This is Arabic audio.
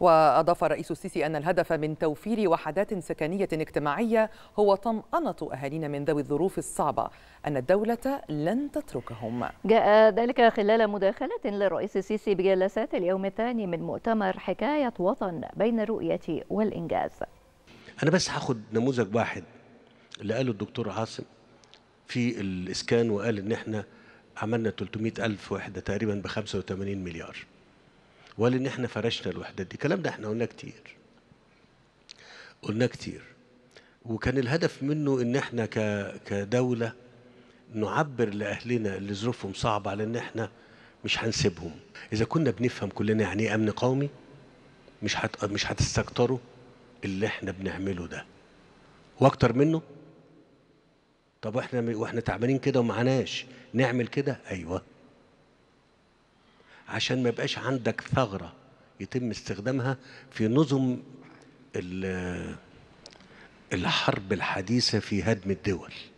وأضاف الرئيس السيسي أن الهدف من توفير وحدات سكنية اجتماعية هو طمأنة أهالينا من ذوي الظروف الصعبة أن الدولة لن تتركهم جاء ذلك خلال مداخلة للرئيس السيسي بجلسات اليوم الثاني من مؤتمر حكاية وطن بين الرؤية والإنجاز أنا بس هاخد نموذج واحد اللي قاله الدكتور عاصم في الإسكان وقال إن إحنا عملنا 300 ألف وحدة تقريبا ب 85 مليار ولا ان احنا فرشنا الوحدات دي الكلام ده احنا قلناه كتير قلناه كتير وكان الهدف منه ان احنا كدوله نعبر لاهلنا اللي ظروفهم صعبه على ان احنا مش هنسيبهم اذا كنا بنفهم كلنا يعني ايه امن قومي مش حت... مش هتستكتروا اللي احنا بنعمله ده واكتر منه طب واحنا واحنا تعبانين كده ومعناش نعمل كده ايوه عشان ما يبقاش عندك ثغره يتم استخدامها في نظم الحرب الحديثه في هدم الدول